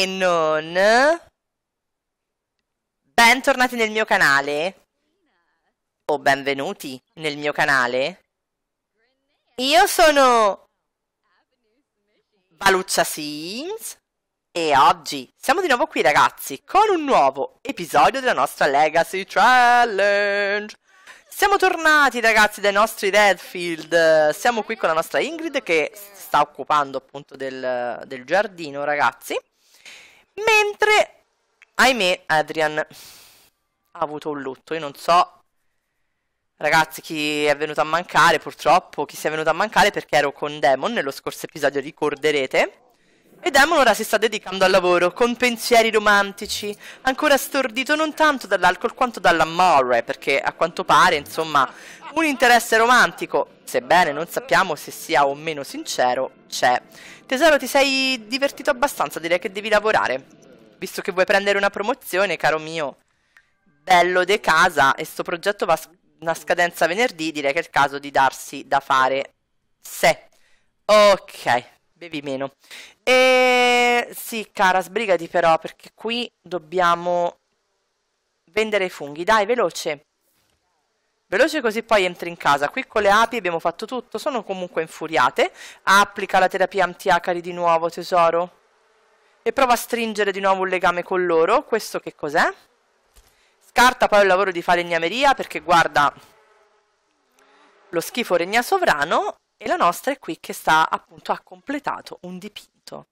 e non... Bentornati nel mio canale. O benvenuti nel mio canale. Io sono... Baluccia Sims. E oggi siamo di nuovo qui ragazzi con un nuovo episodio della nostra Legacy Challenge. Siamo tornati ragazzi dai nostri Redfield, siamo qui con la nostra Ingrid che sta occupando appunto del, del giardino ragazzi Mentre, ahimè, Adrian ha avuto un lutto. Io non so, ragazzi, chi è venuto a mancare, purtroppo, chi si è venuto a mancare perché ero con Demon nello scorso episodio, ricorderete. E Demon ora si sta dedicando al lavoro, con pensieri romantici, ancora stordito non tanto dall'alcol quanto dall'amore, perché a quanto pare, insomma, un interesse romantico Sebbene non sappiamo se sia o meno sincero, c'è. Tesoro, ti sei divertito abbastanza, direi che devi lavorare. Visto che vuoi prendere una promozione, caro mio. Bello de casa e sto progetto va a una scadenza venerdì, direi che è il caso di darsi da fare. Se. Ok, bevi meno. E sì, cara, sbrigati però, perché qui dobbiamo vendere i funghi. Dai, veloce. Veloce così poi entri in casa. Qui con le api abbiamo fatto tutto, sono comunque infuriate. Applica la terapia antiacari di nuovo, tesoro. E prova a stringere di nuovo un legame con loro. Questo che cos'è? Scarta poi il lavoro di falegnameria perché guarda lo schifo regna sovrano e la nostra è qui che sta appunto ha completato un dipinto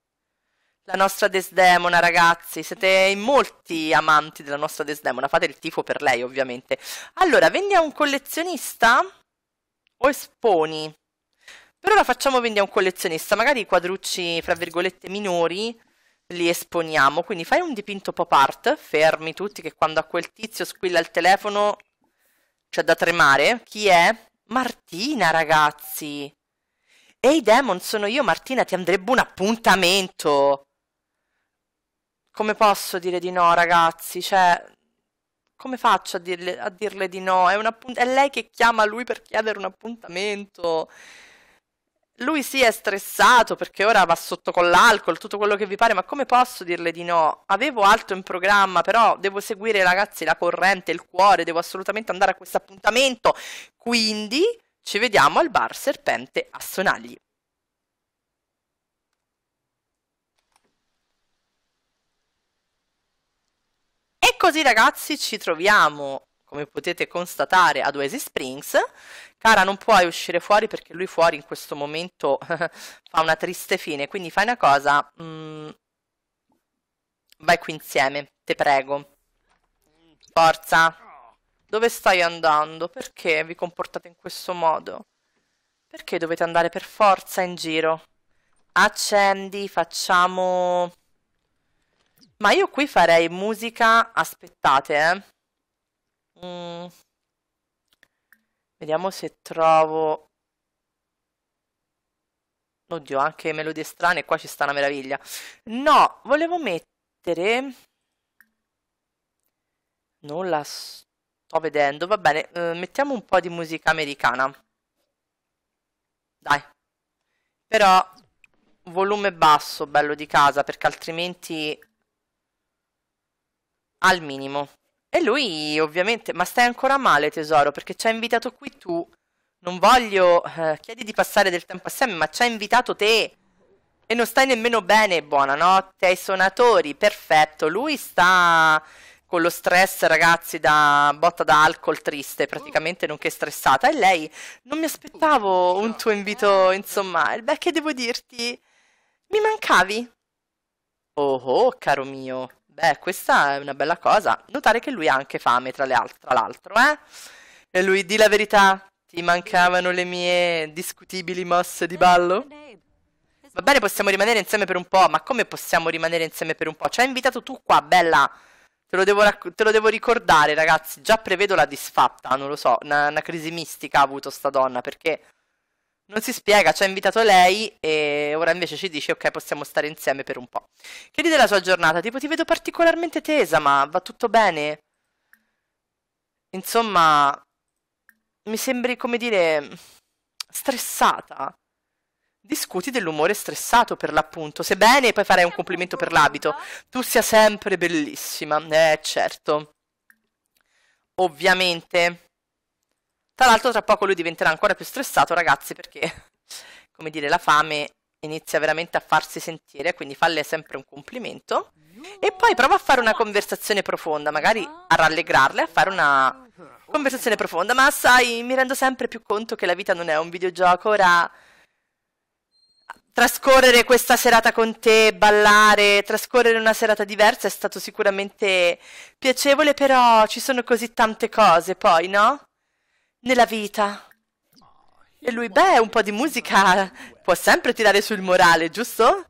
la nostra Desdemona, ragazzi. Siete in molti amanti della nostra Desdemona. Fate il tifo per lei, ovviamente. Allora, vendi a un collezionista o esponi? Per ora facciamo vendi a un collezionista. Magari i quadrucci, fra virgolette, minori li esponiamo. Quindi fai un dipinto pop art. Fermi tutti che quando a quel tizio squilla il telefono c'è da tremare. Chi è? Martina, ragazzi. Ehi, hey, Demon, sono io, Martina. Ti andrebbe un appuntamento come posso dire di no, ragazzi? Cioè, come faccio a dirle, a dirle di no? È, appunt- è, lei che chiama lui per chiedere un appuntamento. Lui si sì, è stressato perché ora va sotto con l'alcol, tutto quello che vi pare, ma come posso dirle di no? Avevo altro in programma, però devo seguire ragazzi la corrente, il cuore, devo assolutamente andare a questo appuntamento. Quindi ci vediamo al bar Serpente a Sonagli. E così ragazzi ci troviamo, come potete constatare, ad Oasis Springs. Cara non puoi uscire fuori perché lui fuori in questo momento fa una triste fine, quindi fai una cosa, mm, vai qui insieme, te prego. Forza! Dove stai andando? Perché vi comportate in questo modo? Perché dovete andare per forza in giro? Accendi, facciamo... Ma io qui farei musica, aspettate, eh. mm. Vediamo se trovo... Oddio, anche melodie strane, qua ci sta una meraviglia. No, volevo mettere... Non la sto vedendo, va bene, eh, mettiamo un po' di musica americana. Dai. Però volume basso, bello di casa, perché altrimenti al minimo. E lui ovviamente, ma stai ancora male tesoro perché ci hai invitato qui tu, non voglio, eh, chiedi di passare del tempo assieme, ma ci hai invitato te e non stai nemmeno bene, buonanotte ai suonatori, perfetto, lui sta con lo stress ragazzi da botta da alcol triste praticamente nonché stressata e lei non mi aspettavo un tuo invito insomma beh che devo dirti mi mancavi oh oh caro mio Beh, questa è una bella cosa. Notare che lui ha anche fame, tra, altre, tra l'altro, eh? E lui, di la verità, ti mancavano le mie discutibili mosse di ballo? Va bene, possiamo rimanere insieme per un po', ma come possiamo rimanere insieme per un po'? Ci hai invitato tu qua, bella! Te lo, devo, te lo devo ricordare, ragazzi. Già prevedo la disfatta, non lo so. Una, una crisi mistica ha avuto sta donna, perché non si spiega, ci ha invitato lei e ora invece ci dice ok possiamo stare insieme per un po'. Che Chiedi della sua giornata, tipo ti vedo particolarmente tesa ma va tutto bene? Insomma, mi sembri come dire stressata. Discuti dell'umore stressato per l'appunto, sebbene poi farei un complimento per l'abito. Tu sia sempre bellissima, eh certo. Ovviamente. Tra l'altro tra poco lui diventerà ancora più stressato, ragazzi, perché, come dire, la fame inizia veramente a farsi sentire, quindi falle sempre un complimento. E poi prova a fare una conversazione profonda, magari a rallegrarle, a fare una conversazione profonda. Ma sai, mi rendo sempre più conto che la vita non è un videogioco, ora trascorrere questa serata con te, ballare, trascorrere una serata diversa è stato sicuramente piacevole, però ci sono così tante cose poi, no? nella vita. E lui, beh, un po' di musica può sempre tirare sul morale, giusto?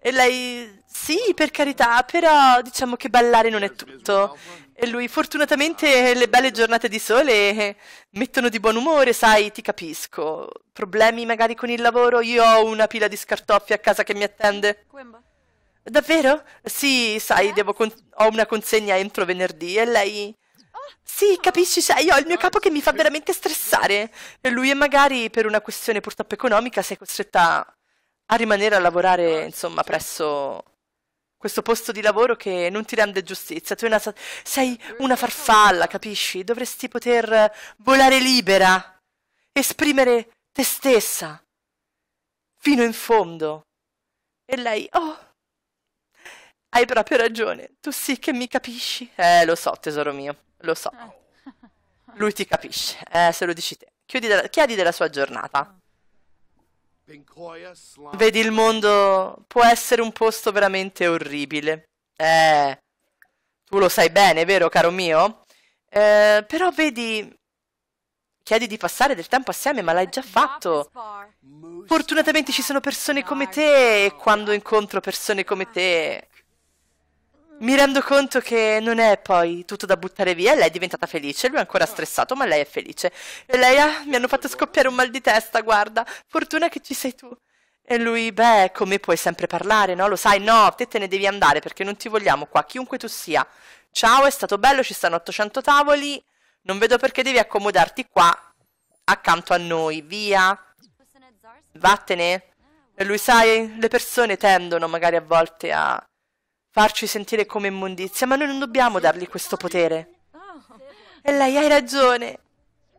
E lei, sì, per carità, però diciamo che ballare non è tutto. E lui, fortunatamente le belle giornate di sole mettono di buon umore, sai, ti capisco. Problemi magari con il lavoro, io ho una pila di scartoffi a casa che mi attende. Davvero? Sì, sai, con... ho una consegna entro venerdì e lei... Sì, capisci, cioè, io ho il mio capo che mi fa veramente stressare. E lui è magari per una questione purtroppo economica sei costretta a rimanere a lavorare, insomma, presso questo posto di lavoro che non ti rende giustizia. Tu una, sei una farfalla, capisci? Dovresti poter volare libera, esprimere te stessa, fino in fondo. E lei, oh, hai proprio ragione, tu sì che mi capisci. Eh, lo so, tesoro mio. Lo so. Ah. Lui ti capisce, eh, se lo dici te. Della, chiedi della sua giornata. Ah. Vedi il mondo può essere un posto veramente orribile. Eh, tu lo sai bene, vero, caro mio? Eh, però vedi, chiedi di passare del tempo assieme, ma l'hai già fatto. Fortunatamente ci sono persone come te e quando incontro persone come te mi rendo conto che non è poi tutto da buttare via, lei è diventata felice, lui è ancora stressato, ma lei è felice. E lei, ah, mi hanno fatto scoppiare un mal di testa, guarda, fortuna che ci sei tu. E lui, beh, come puoi sempre parlare, no? Lo sai, no, te te ne devi andare perché non ti vogliamo qua, chiunque tu sia. Ciao, è stato bello, ci stanno 800 tavoli, non vedo perché devi accomodarti qua accanto a noi, via. Vattene. E lui, sai, le persone tendono magari a volte a farci sentire come immondizia, ma noi non dobbiamo dargli questo potere. E lei hai ragione.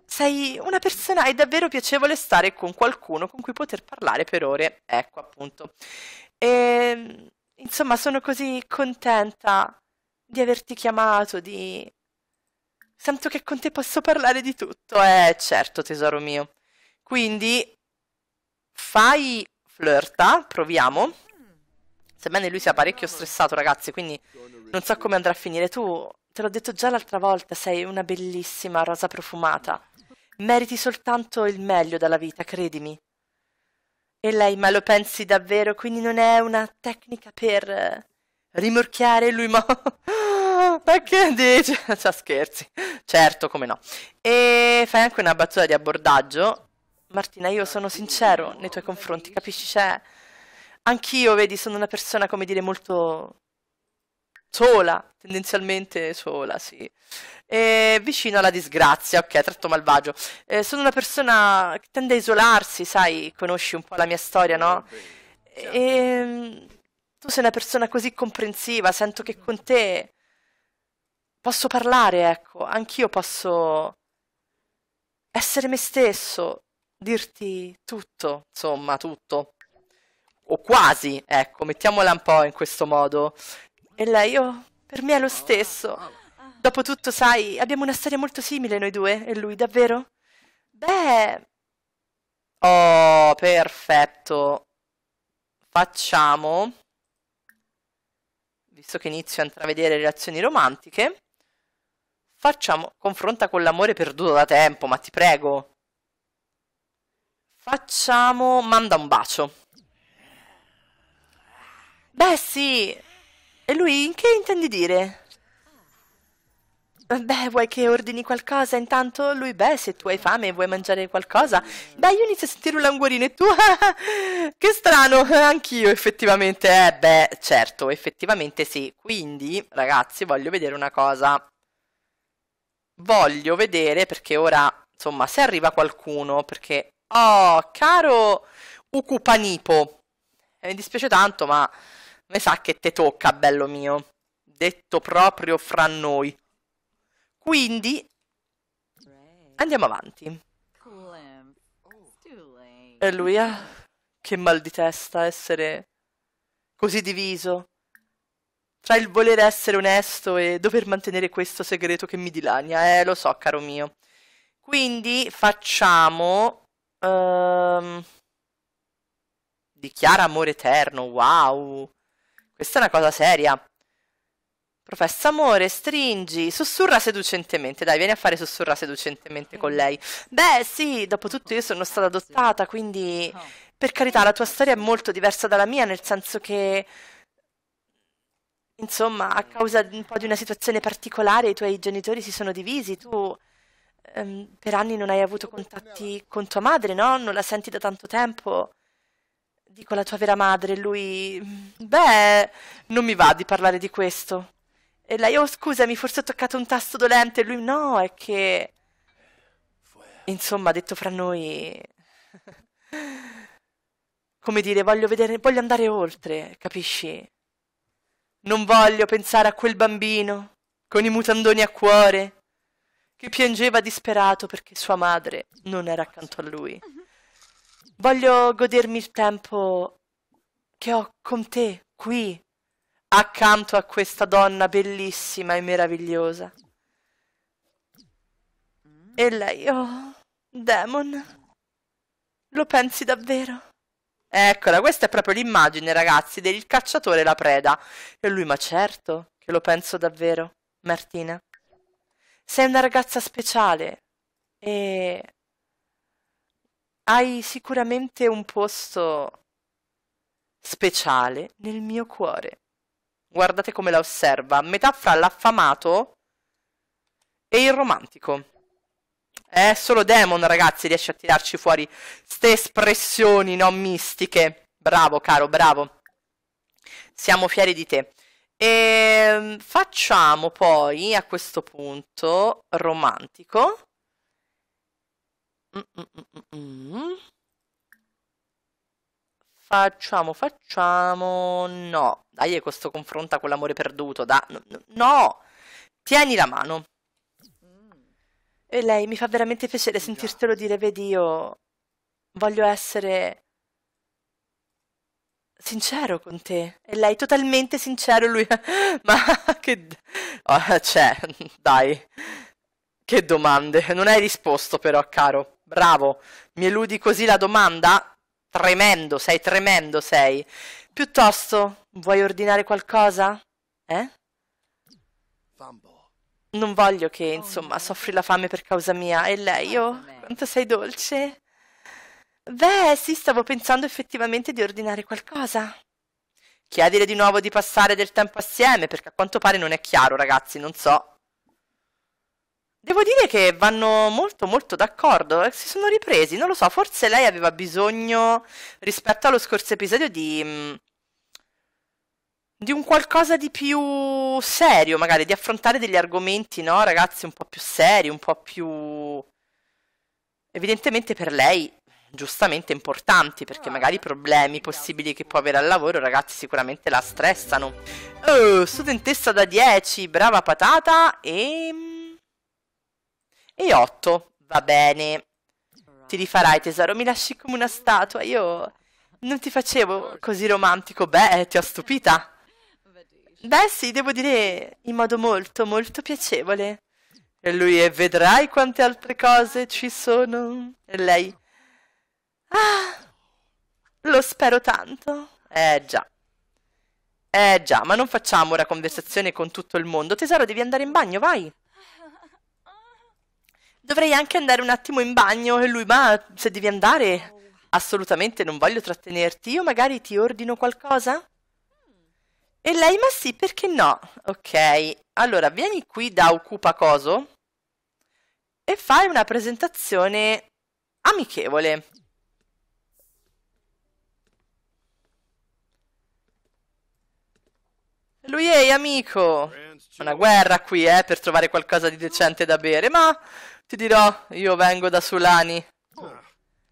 Sei una persona, è davvero piacevole stare con qualcuno con cui poter parlare per ore. Ecco appunto. E ehm, insomma, sono così contenta di averti chiamato, di... Sento che con te posso parlare di tutto. Eh, certo, tesoro mio. Quindi, fai flirta, ah, proviamo. Sebbene lui sia parecchio stressato, ragazzi, quindi non so come andrà a finire. Tu, te l'ho detto già l'altra volta, sei una bellissima rosa profumata. Meriti soltanto il meglio dalla vita, credimi. E lei, ma lo pensi davvero? Quindi non è una tecnica per rimorchiare lui, ma... ma che dici? Cioè, scherzi. Certo, come no. E fai anche una battuta di abbordaggio. Martina, io sono sincero nei tuoi confronti, capisci? Cioè... Anch'io, vedi, sono una persona, come dire, molto sola, tendenzialmente sola, sì. E vicino alla disgrazia, ok, tratto malvagio. E sono una persona che tende a isolarsi, sai, conosci un po' la mia storia, no? E certo. ehm, tu sei una persona così comprensiva, sento che con te posso parlare, ecco, anch'io posso essere me stesso, dirti tutto, insomma, tutto o quasi, ecco, mettiamola un po' in questo modo. E lei, oh, per me è lo stesso. Dopotutto, sai, abbiamo una storia molto simile noi due, e lui, davvero? Beh... Oh, perfetto. Facciamo, visto che inizio a intravedere relazioni romantiche, facciamo, confronta con l'amore perduto da tempo, ma ti prego. Facciamo, manda un bacio. Beh, sì. E lui che intendi dire? Beh, vuoi che ordini qualcosa intanto? Lui, beh, se tu hai fame e vuoi mangiare qualcosa, beh, io inizio a sentire un languorino e tu, che strano, anch'io effettivamente, eh, beh, certo, effettivamente sì. Quindi, ragazzi, voglio vedere una cosa. Voglio vedere perché ora, insomma, se arriva qualcuno, perché, oh, caro Ukupanipo, eh, mi dispiace tanto, ma Me sa che te tocca, bello mio. Detto proprio fra noi. Quindi andiamo avanti. E lui, eh? Che mal di testa essere così diviso. Tra il voler essere onesto e dover mantenere questo segreto che mi dilania. Eh, lo so, caro mio. Quindi facciamo... Um, dichiara amore eterno, wow. Questa è una cosa seria. Professa amore, stringi, sussurra seducentemente, dai, vieni a fare sussurra seducentemente con lei. Beh, sì, dopo tutto io sono stata adottata, quindi oh. per carità, la tua storia è molto diversa dalla mia, nel senso che insomma, a causa un po' di una situazione particolare, i tuoi genitori si sono divisi, tu ehm, per anni non hai avuto contatti con tua madre, no? Non la senti da tanto tempo dico la tua vera madre, lui... Beh, non mi va di parlare di questo. E lei, oh scusami, forse ho toccato un tasto dolente, lui no, è che... Insomma, detto fra noi... Come dire, voglio vedere, voglio andare oltre, capisci? Non voglio pensare a quel bambino, con i mutandoni a cuore, che piangeva disperato perché sua madre non era accanto a lui. Mhm. Voglio godermi il tempo che ho con te qui, accanto a questa donna bellissima e meravigliosa. E lei, oh, Demon, lo pensi davvero? Eccola, questa è proprio l'immagine, ragazzi, del cacciatore e la preda. E lui, ma certo che lo penso davvero, Martina. Sei una ragazza speciale e hai sicuramente un posto speciale nel mio cuore. Guardate come la osserva, metà fra l'affamato e il romantico. È solo Demon, ragazzi, riesce a tirarci fuori ste espressioni non mistiche. Bravo, caro, bravo. Siamo fieri di te. E ehm, facciamo poi a questo punto romantico Mm, mm, mm, facciamo, facciamo... No, dai, questo confronta con l'amore perduto, da... No, no! Tieni la mano. E lei mi fa veramente piacere sentirtelo dire, vedi, io voglio essere sincero con te. E lei totalmente sincero, lui... Ma che... Oh, cioè, dai. Che domande. Non hai risposto però, caro bravo. Mi eludi così la domanda? Tremendo, sei tremendo, sei. Piuttosto, vuoi ordinare qualcosa? Eh? Non voglio che, insomma, soffri la fame per causa mia. E lei, oh, quanto sei dolce. Beh, sì, stavo pensando effettivamente di ordinare qualcosa. Chiedile di nuovo di passare del tempo assieme, perché a quanto pare non è chiaro, ragazzi, non so. Devo dire che vanno molto molto d'accordo, eh, si sono ripresi, non lo so, forse lei aveva bisogno rispetto allo scorso episodio di mm, di un qualcosa di più serio, magari di affrontare degli argomenti, no, ragazzi, un po' più seri, un po' più evidentemente per lei giustamente importanti perché magari i problemi possibili che può avere al lavoro ragazzi sicuramente la stressano oh, studentessa da 10 brava patata e ehm, e 8, va bene. Ti rifarai tesoro, mi lasci come una statua, io non ti facevo così romantico, beh, ti ho stupita. Beh sì, devo dire in modo molto, molto piacevole. E lui, e vedrai quante altre cose ci sono. E lei, ah, lo spero tanto. Eh già. Eh già, ma non facciamo ora conversazione con tutto il mondo. Tesoro, devi andare in bagno, vai dovrei anche andare un attimo in bagno. E lui, ma se devi andare, assolutamente non voglio trattenerti, io magari ti ordino qualcosa? E lei, ma sì, perché no? Ok, allora vieni qui da Occupa Coso e fai una presentazione amichevole. Lui, ehi amico, una guerra qui, eh, per trovare qualcosa di decente da bere, ma ti dirò, io vengo da Sulani.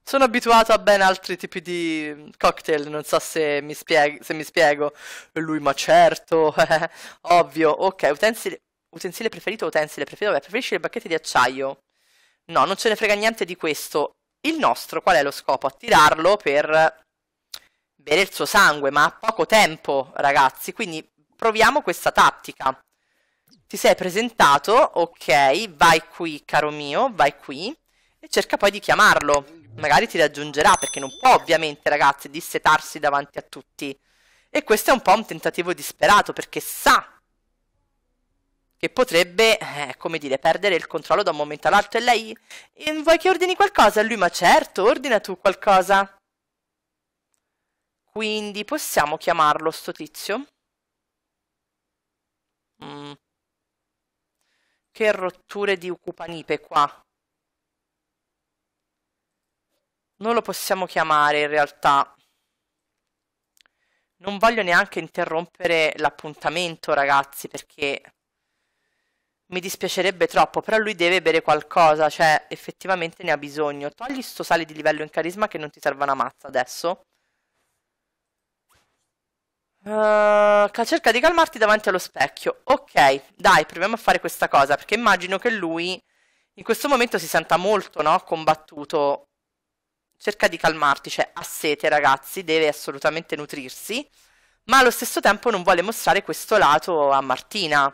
Sono abituato a ben altri tipi di mm, cocktail, non so se mi, spieg se mi spiego. Lui, ma certo, ovvio. Ok, utensile, utensile preferito, utensile preferito. Vabbè, preferisci le bacchette di acciaio? No, non ce ne frega niente di questo. Il nostro, qual è lo scopo? Attirarlo per bere il suo sangue, ma ha poco tempo, ragazzi. Quindi proviamo questa tattica ti sei presentato, ok, vai qui caro mio, vai qui, e cerca poi di chiamarlo. Magari ti raggiungerà, perché non può ovviamente, ragazzi, dissetarsi davanti a tutti. E questo è un po' un tentativo disperato, perché sa che potrebbe, eh, come dire, perdere il controllo da un momento all'altro. E lei, e eh, vuoi che ordini qualcosa? Lui, ma certo, ordina tu qualcosa. Quindi possiamo chiamarlo sto tizio? Mm. Che rotture di Ukupanipe qua. Non lo possiamo chiamare in realtà. Non voglio neanche interrompere l'appuntamento, ragazzi, perché mi dispiacerebbe troppo, però lui deve bere qualcosa, cioè effettivamente ne ha bisogno. Togli sto sale di livello in carisma che non ti serve una mazza adesso. Uh, cerca di calmarti davanti allo specchio. Ok, dai, proviamo a fare questa cosa, perché immagino che lui in questo momento si senta molto, no, combattuto. Cerca di calmarti, cioè ha sete, ragazzi, deve assolutamente nutrirsi, ma allo stesso tempo non vuole mostrare questo lato a Martina.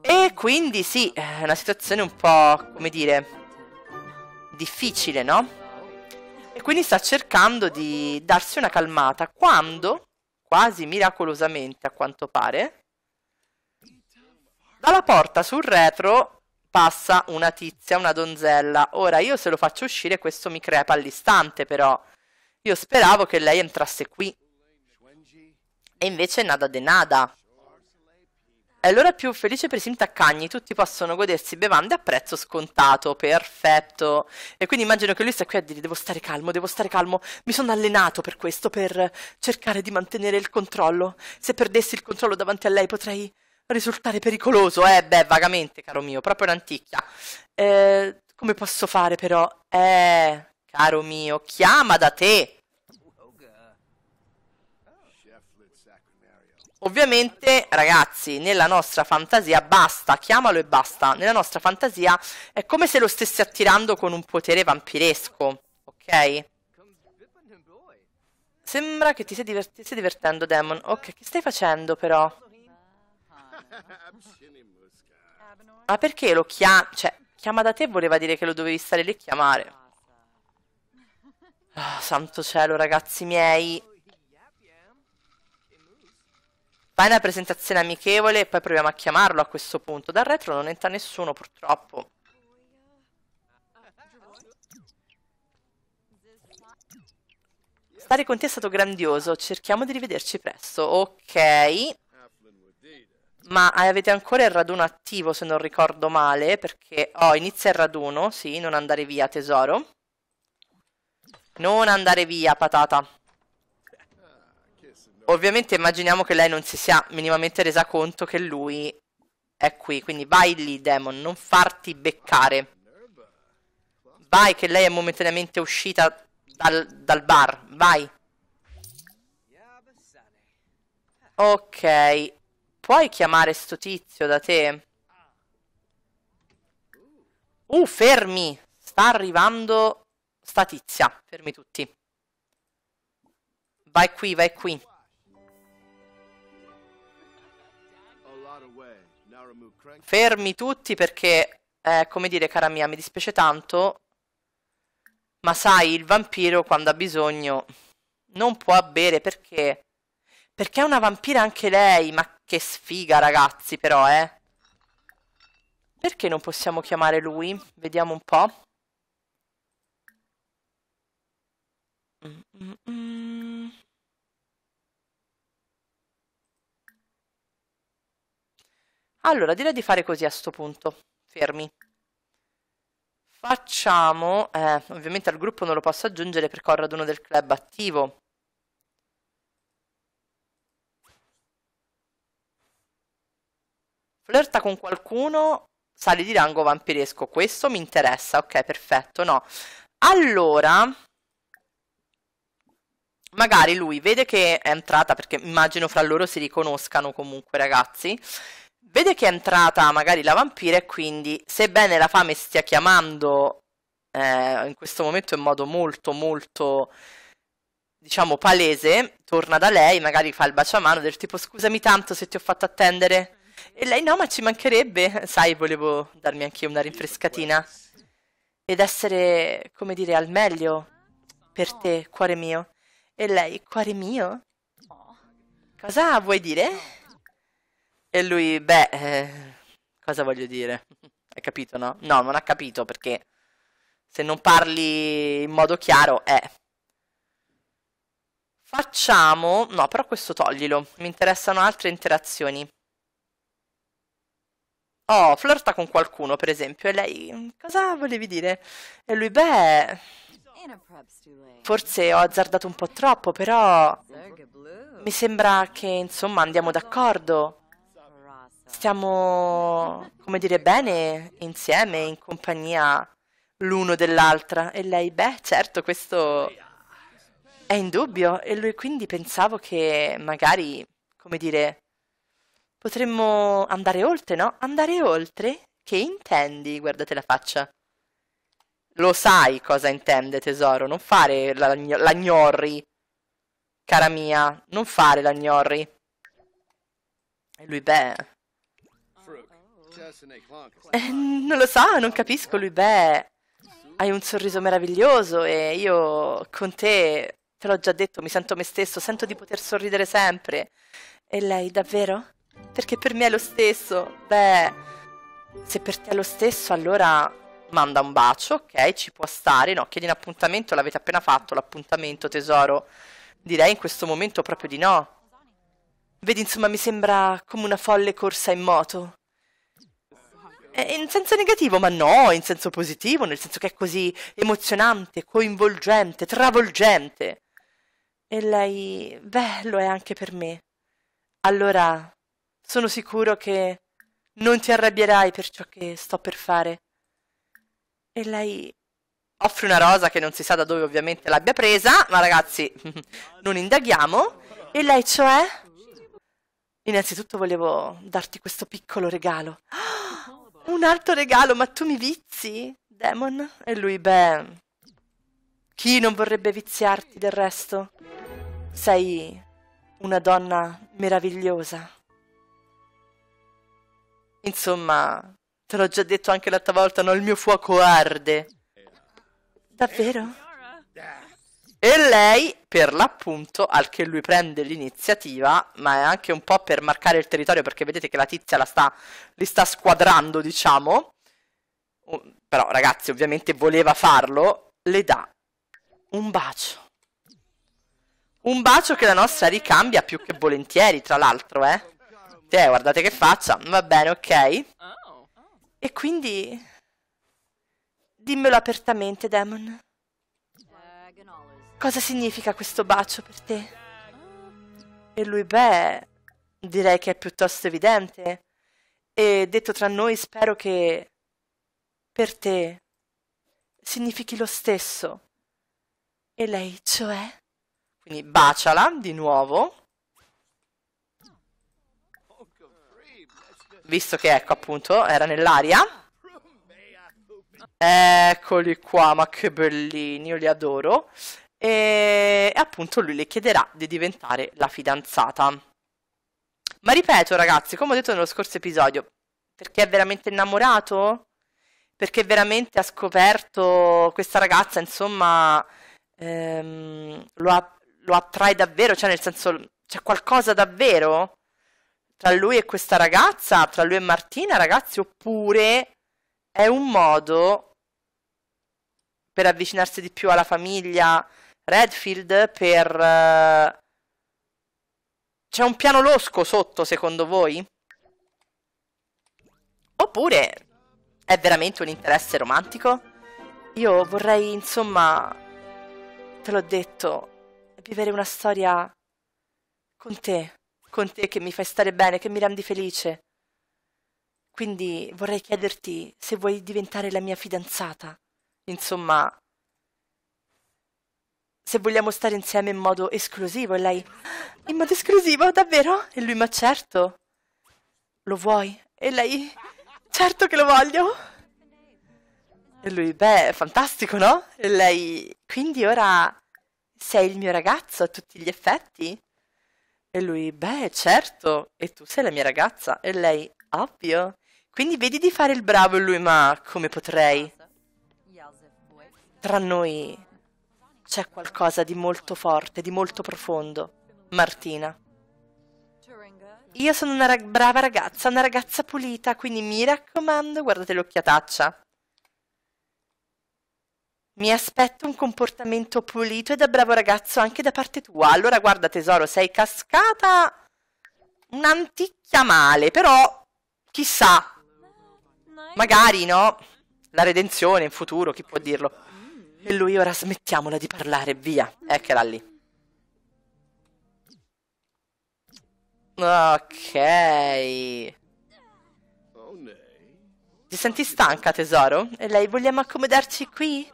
E quindi sì, è una situazione un po', come dire, difficile, no? E quindi sta cercando di darsi una calmata quando quasi miracolosamente a quanto pare, dalla porta sul retro passa una tizia, una donzella. Ora io se lo faccio uscire questo mi crepa all'istante però. Io speravo che lei entrasse qui. E invece nada de nada. È l'ora più felice per i sim tutti possono godersi bevande a prezzo scontato, perfetto. E quindi immagino che lui sta qui a dire devo stare calmo, devo stare calmo, mi sono allenato per questo, per cercare di mantenere il controllo. Se perdessi il controllo davanti a lei potrei risultare pericoloso, eh beh, vagamente, caro mio, proprio un'antichia. Eh, come posso fare però? Eh, caro mio, chiama da te. Ovviamente, ragazzi, nella nostra fantasia basta, chiamalo e basta. Nella nostra fantasia è come se lo stesse attirando con un potere vampiresco, ok? Sembra che ti stia divert divertendo, Demon. Ok, che stai facendo però? Ma perché lo chiama? Cioè, chiama da te voleva dire che lo dovevi stare lì a chiamare. Oh, santo cielo, ragazzi miei. Fai una presentazione amichevole e poi proviamo a chiamarlo a questo punto. Dal retro non entra nessuno purtroppo. Stare con te è stato grandioso, cerchiamo di rivederci presto. Ok. Ma avete ancora il raduno attivo se non ricordo male, perché... Oh, inizia il raduno, sì, non andare via tesoro. Non andare via, patata. Ovviamente immaginiamo che lei non si sia minimamente resa conto che lui è qui. Quindi vai lì, Demon, non farti beccare. Vai che lei è momentaneamente uscita dal, dal bar. Vai. Ok. Puoi chiamare sto tizio da te? Uh, fermi! Sta arrivando sta tizia. Fermi tutti. Vai qui, vai qui. fermi tutti perché, eh, come dire, cara mia, mi dispiace tanto, ma sai, il vampiro quando ha bisogno non può bere perché... Perché è una vampira anche lei, ma che sfiga ragazzi però, eh. Perché non possiamo chiamare lui? Vediamo un po'. Mm -mm. mm. Allora, direi di fare così a questo punto. Fermi. Facciamo, eh, ovviamente al gruppo non lo posso aggiungere perché ho il raduno del club attivo. Flirta con qualcuno, sali di rango vampiresco. Questo mi interessa, ok, perfetto, no. Allora, magari lui vede che è entrata, perché immagino fra loro si riconoscano comunque ragazzi, Vede che è entrata magari la vampira e quindi, sebbene la fame stia chiamando eh, in questo momento in modo molto molto diciamo palese, torna da lei, magari fa il baciamano del tipo scusami tanto se ti ho fatto attendere. E lei no, ma ci mancherebbe, sai, volevo darmi anche io una rinfrescatina ed essere, come dire, al meglio per te, cuore mio. E lei, cuore mio? Oh. Cosa vuoi dire? E lui, beh, eh, cosa voglio dire? Hai capito, no? No, non ha capito perché se non parli in modo chiaro, eh. Facciamo... No, però questo toglilo. Mi interessano altre interazioni. Oh, flirta con qualcuno, per esempio, e lei... Mm, cosa volevi dire? E lui, beh... Forse ho azzardato un po' troppo, però... Mi sembra che, insomma, andiamo d'accordo stiamo, come dire, bene insieme, in compagnia l'uno dell'altra. E lei, beh, certo, questo è in dubbio. E lui quindi pensavo che magari, come dire, potremmo andare oltre, no? Andare oltre? Che intendi? Guardate la faccia. Lo sai cosa intende, tesoro. Non fare la, la gnorri. Cara mia, non fare la gnorri. E lui, beh, eh, non lo so, non capisco lui, beh, hai un sorriso meraviglioso e io con te, te l'ho già detto, mi sento me stesso, sento di poter sorridere sempre. E lei, davvero? Perché per me è lo stesso. Beh, se per te è lo stesso, allora manda un bacio, ok, ci può stare, no, chiedi un appuntamento, l'avete appena fatto l'appuntamento, tesoro. Direi in questo momento proprio di no. Vedi, insomma, mi sembra come una folle corsa in moto. Eh, in senso negativo, ma no, in senso positivo, nel senso che è così emozionante, coinvolgente, travolgente. E lei, beh, lo è anche per me. Allora, sono sicuro che non ti arrabbierai per ciò che sto per fare. E lei offre una rosa che non si sa da dove ovviamente l'abbia presa, ma ragazzi, non indaghiamo. E lei, cioè? Innanzitutto volevo darti questo piccolo regalo. Ah! Un altro regalo, ma tu mi vizi? Demon? E lui, beh... Chi non vorrebbe viziarti del resto? Sei una donna meravigliosa. Insomma, te l'ho già detto anche l'altra volta, no? Il mio fuoco arde. Davvero? E lei, per l'appunto, al che lui prende l'iniziativa, ma è anche un po' per marcare il territorio, perché vedete che la tizia la sta, li sta squadrando, diciamo. Però, ragazzi, ovviamente voleva farlo, le dà un bacio. Un bacio che la nostra ricambia più che volentieri, tra l'altro, eh. Te, guardate che faccia. Va bene, ok. Oh. E quindi... Dimmelo apertamente, Demon. Cosa significa questo bacio per te? E lui, beh, direi che è piuttosto evidente. E detto tra noi, spero che per te significhi lo stesso. E lei, cioè? Quindi baciala di nuovo. Visto che, ecco, appunto, era nell'aria. Eccoli qua, ma che bellini, io li adoro e appunto lui le chiederà di diventare la fidanzata. Ma ripeto ragazzi, come ho detto nello scorso episodio, perché è veramente innamorato? Perché veramente ha scoperto questa ragazza, insomma, ehm, lo, ha, lo, attrae davvero, cioè nel senso c'è qualcosa davvero tra lui e questa ragazza, tra lui e Martina, ragazzi, oppure è un modo per avvicinarsi di più alla famiglia, Redfield per... Eh, c'è un piano losco sotto, secondo voi? Oppure è veramente un interesse romantico? Io vorrei, insomma, te l'ho detto, vivere una storia con te, con te che mi fai stare bene, che mi rendi felice. Quindi vorrei chiederti se vuoi diventare la mia fidanzata. Insomma, se vogliamo stare insieme in modo esclusivo. E lei, in modo esclusivo, davvero? E lui, ma certo. Lo vuoi? E lei, certo che lo voglio. E lui, beh, fantastico, no? E lei, quindi ora sei il mio ragazzo a tutti gli effetti? E lui, beh, certo. E tu sei la mia ragazza. E lei, ovvio. Quindi vedi di fare il bravo e lui, ma come potrei? Tra noi c'è qualcosa di molto forte, di molto profondo. Martina. Io sono una rag brava ragazza, una ragazza pulita, quindi mi raccomando, guardate l'occhiataccia. Mi aspetto un comportamento pulito e da bravo ragazzo anche da parte tua. Allora guarda tesoro, sei cascata un'anticchia male, però chissà, magari no, la redenzione in futuro, chi può dirlo. E lui ora smettiamola di parlare, via. Eccola lì. Ok. Ti senti stanca, tesoro? E lei, vogliamo accomodarci qui?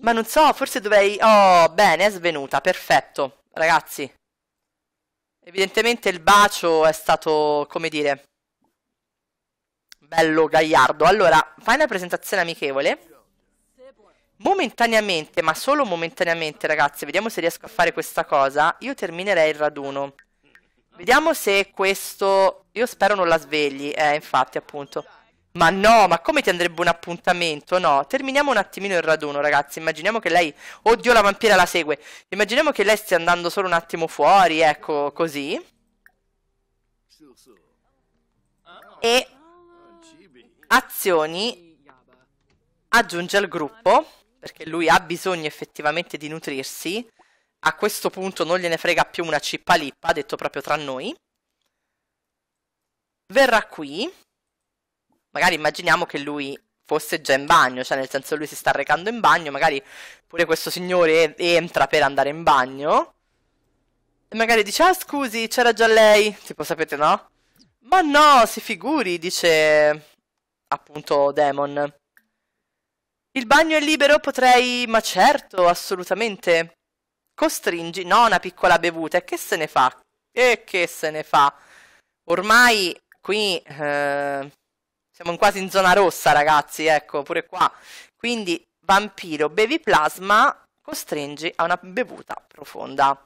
Ma non so, forse dovrei... Oh, bene, è svenuta, perfetto. Ragazzi. Evidentemente il bacio è stato, come dire... Bello gagliardo. Allora, fai una presentazione amichevole. Momentaneamente, ma solo momentaneamente ragazzi, vediamo se riesco a fare questa cosa, io terminerei il raduno. Vediamo se questo... Io spero non la svegli, eh, infatti, appunto. Ma no, ma come ti andrebbe un appuntamento? No, terminiamo un attimino il raduno, ragazzi. Immaginiamo che lei... Oddio, la vampira la segue. Immaginiamo che lei stia andando solo un attimo fuori, ecco, così. E... Azioni... Aggiunge al gruppo perché lui ha bisogno effettivamente di nutrirsi, a questo punto non gliene frega più una cippa lippa, detto proprio tra noi, verrà qui, magari immaginiamo che lui fosse già in bagno, cioè nel senso lui si sta recando in bagno, magari pure questo signore entra per andare in bagno, e magari dice, ah scusi, c'era già lei, tipo sapete no? Ma no, si figuri, dice appunto Demon. Il bagno è libero, potrei... Ma certo, assolutamente. Costringi, no, una piccola bevuta, e che se ne fa? E che se ne fa? Ormai qui eh, siamo quasi in zona rossa, ragazzi, ecco, pure qua. Quindi, vampiro, bevi plasma, costringi a una bevuta profonda.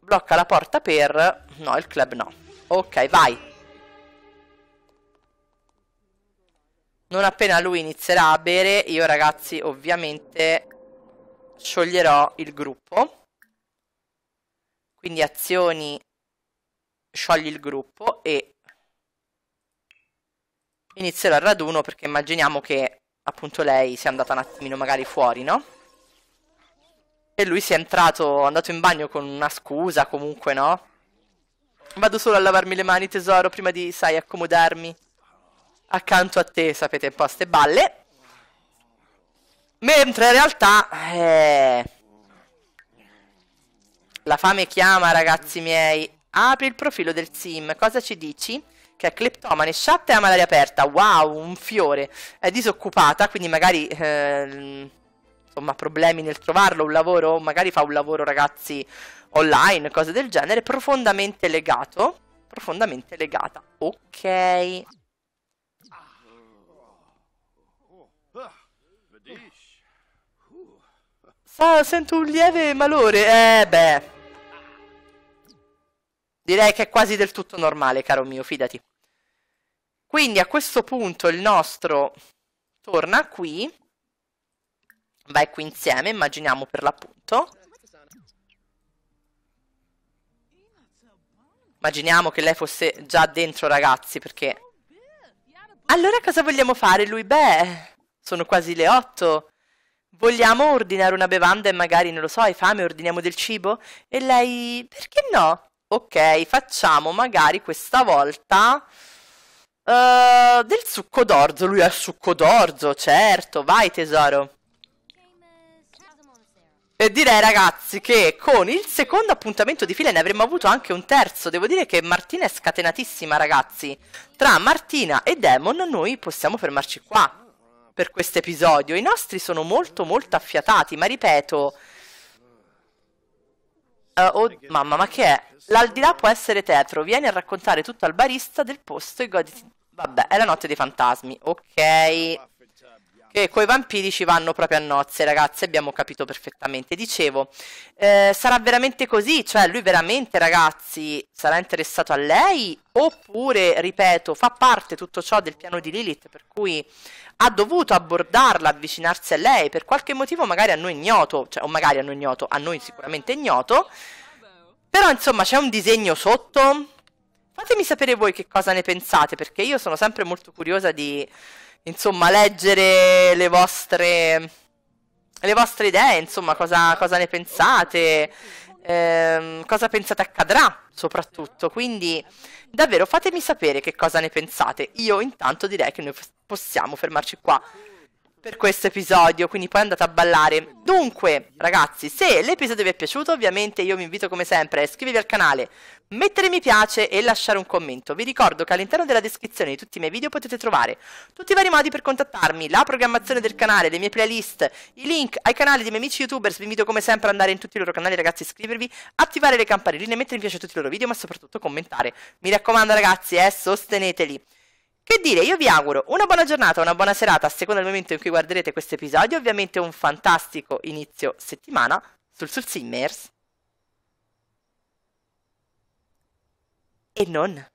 Blocca la porta per... No, il club no. Ok, vai. Non appena lui inizierà a bere, io ragazzi ovviamente scioglierò il gruppo. Quindi azioni, sciogli il gruppo e inizierò il raduno perché immaginiamo che appunto lei sia andata un attimino magari fuori, no? E lui sia entrato, è andato in bagno con una scusa comunque, no? Vado solo a lavarmi le mani tesoro prima di, sai, accomodarmi accanto a te, sapete un po' ste balle. Mentre in realtà... Eh... La fame chiama, ragazzi miei. Apri il profilo del sim. Cosa ci dici? Che è cleptomane, sciatta e ama l'aria aperta. Wow, un fiore. È disoccupata, quindi magari... Eh, insomma, problemi nel trovarlo, un lavoro. Magari fa un lavoro, ragazzi, online, cose del genere. Profondamente legato. Profondamente legata. Ok. Sa, sento un lieve malore. Eh, beh. Direi che è quasi del tutto normale, caro mio, fidati. Quindi a questo punto il nostro torna qui. Vai qui insieme, immaginiamo per l'appunto. Immaginiamo che lei fosse già dentro, ragazzi, perché... Allora cosa vogliamo fare lui? Beh... Sono quasi le otto. Vogliamo ordinare una bevanda e magari, non lo so, hai fame, ordiniamo del cibo? E lei, perché no? Ok, facciamo magari questa volta uh, del succo d'orzo. Lui ha il succo d'orzo, certo, vai tesoro. E direi ragazzi che con il secondo appuntamento di fila ne avremmo avuto anche un terzo. Devo dire che Martina è scatenatissima ragazzi. Tra Martina e Demon noi possiamo fermarci qua per questo episodio. I nostri sono molto molto affiatati, ma ripeto... Uh, oh, mamma, ma che è? L'aldilà può essere tetro, vieni a raccontare tutto al barista del posto e goditi... Vabbè, è la notte dei fantasmi, ok che coi vampiri ci vanno proprio a nozze, ragazzi, abbiamo capito perfettamente. Dicevo, eh, sarà veramente così? Cioè, lui veramente, ragazzi, sarà interessato a lei? Oppure, ripeto, fa parte tutto ciò del piano di Lilith, per cui ha dovuto abbordarla, avvicinarsi a lei, per qualche motivo magari a noi ignoto, cioè, o magari a noi ignoto, a noi sicuramente ignoto, però insomma c'è un disegno sotto. Fatemi sapere voi che cosa ne pensate, perché io sono sempre molto curiosa di insomma, leggere le vostre, le vostre idee, insomma, cosa, cosa ne pensate, ehm, cosa pensate accadrà soprattutto. Quindi davvero fatemi sapere che cosa ne pensate. Io intanto direi che noi possiamo fermarci qua per questo episodio, quindi poi andate a ballare. Dunque, ragazzi, se l'episodio vi è piaciuto, ovviamente io vi invito come sempre a iscrivervi al canale, mettere mi piace e lasciare un commento. Vi ricordo che all'interno della descrizione di tutti i miei video potete trovare tutti i vari modi per contattarmi, la programmazione del canale, le mie playlist, i link ai canali dei miei amici youtubers. Vi invito come sempre ad andare in tutti i loro canali, ragazzi, iscrivervi, attivare le campanelline, mettere mi piace a tutti i loro video, ma soprattutto commentare. Mi raccomando, ragazzi, eh, sosteneteli. Che dire, io vi auguro una buona giornata, una buona serata a seconda del momento in cui guarderete questo episodio, ovviamente un fantastico inizio settimana sul Sul Simmers. E non.